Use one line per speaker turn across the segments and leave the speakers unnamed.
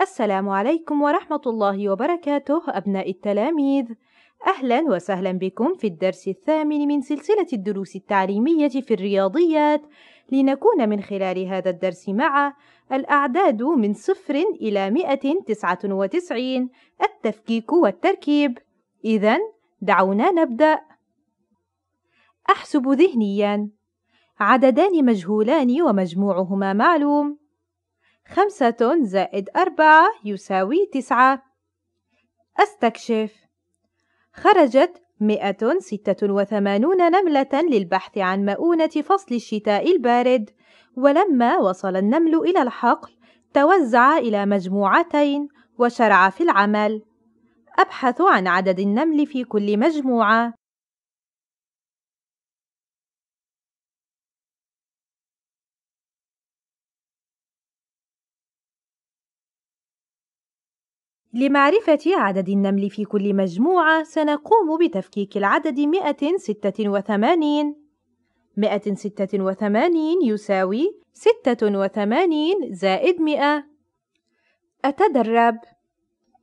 السلام عليكم ورحمة الله وبركاته أبناء التلاميذ أهلا وسهلا بكم في الدرس الثامن من سلسلة الدروس التعليمية في الرياضيات لنكون من خلال هذا الدرس مع الأعداد من صفر إلى مئة تسعة وتسعين التفكيك والتركيب إذا دعونا نبدأ أحسب ذهنيا عددان مجهولان ومجموعهما معلوم خمسة زائد أربعة يساوي تسعة أستكشف خرجت 186 نملة للبحث عن مؤونة فصل الشتاء البارد ولما وصل النمل إلى الحقل توزع إلى مجموعتين وشرع في العمل أبحث عن عدد النمل في كل مجموعة لمعرفة عدد النمل في كل مجموعة سنقوم بتفكيك العدد 186 186 يساوي 86 زائد 100 أتدرب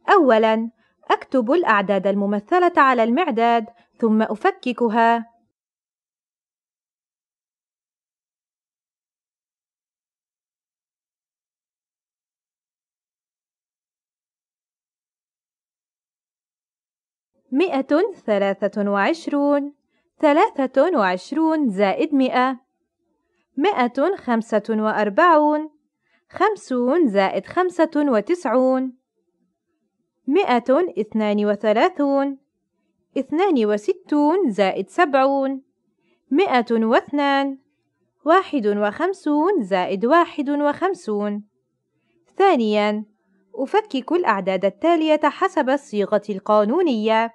أولاً أكتب الأعداد الممثلة على المعداد ثم أفككها مئة ثلاثة وعشرون ثلاثة وعشرون زائد مئة مئة خمسة وأربعون خمسون زائد خمسة وتسعون مئة اثنان وثلاثون اثنان وستون زائد سبعون مئة واثنان واحد وخمسون زائد واحد وخمسون ثانياً أفكك الأعداد التالية حسب الصيغة القانونية.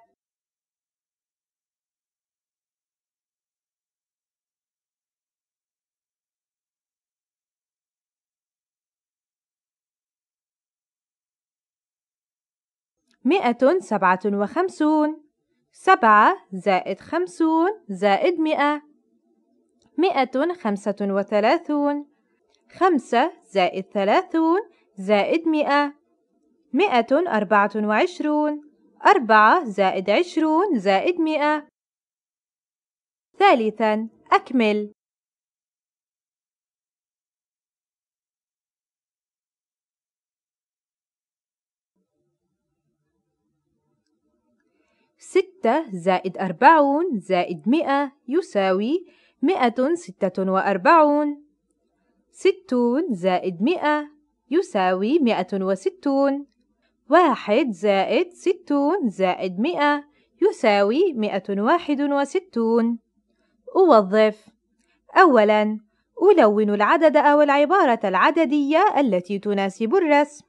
مئة سبعة وخمسون سبعة زائد خمسون زائد مئة مئة خمسة وثلاثون خمسة زائد ثلاثون زائد مئة مئة أربعة وعشرون أربعة زائد عشرون زائد مئة ثالثا أكمل ستة زائد أربعون زائد مئة يساوي مئة ستة وأربعون ستون زائد مئة يساوي مئة وستون واحد زائد ستون زائد مئة يساوي مئة واحد وستون أوظف أولاً ألون العدد أو العبارة العددية التي تناسب الرسم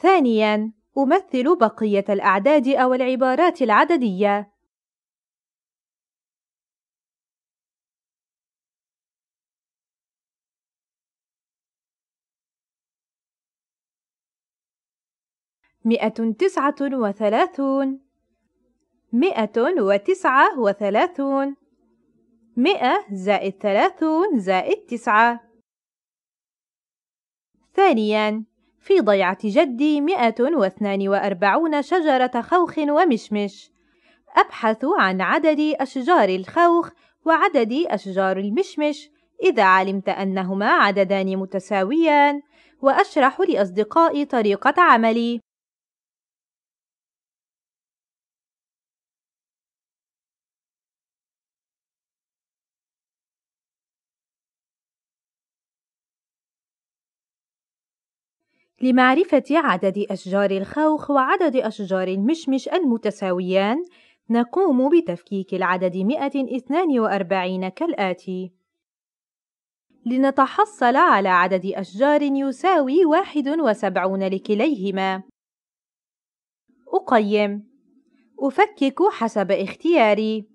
ثانياً أمثل بقية الأعداد أو العبارات العددية مئة تسعة وثلاثون مئة وتسعة وثلاثون مئة زائد ثلاثون زائد تسعة ثانياً في ضيعة جدي 142 شجرة خوخ ومشمش أبحث عن عدد أشجار الخوخ وعدد أشجار المشمش إذا علمت أنهما عددان متساويان وأشرح لأصدقائي طريقة عملي لمعرفة عدد أشجار الخوخ وعدد أشجار المشمش المتساويان نقوم بتفكيك العدد 142 كالآتي لنتحصل على عدد أشجار يساوي 71 لكليهما أقيم أفكك حسب اختياري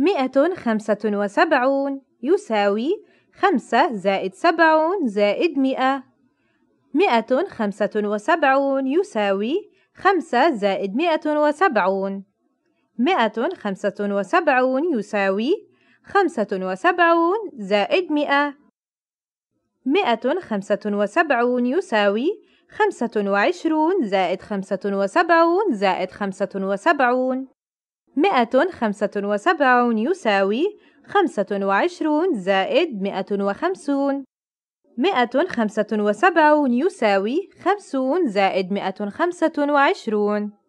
مئة خمسة وسبعون يساوي خمسة زائد سبعون زائد مئة مئة خمسة وسبعون يساوي خمسة زائد مئة وسبعون مئة خمسة وسبعون يساوي خمسة وسبعون زائد مئة مئة خمسة وسبعون يساوي خمسة وعشرون زائد خمسة وسبعون زائد خمسة وسبعون مئة خمسة وسبعون يساوي خمسة وعشرون زائد مئة وخمسون مئة خمسة وسبعون يساوي خمسون زائد مئة خمسة وعشرون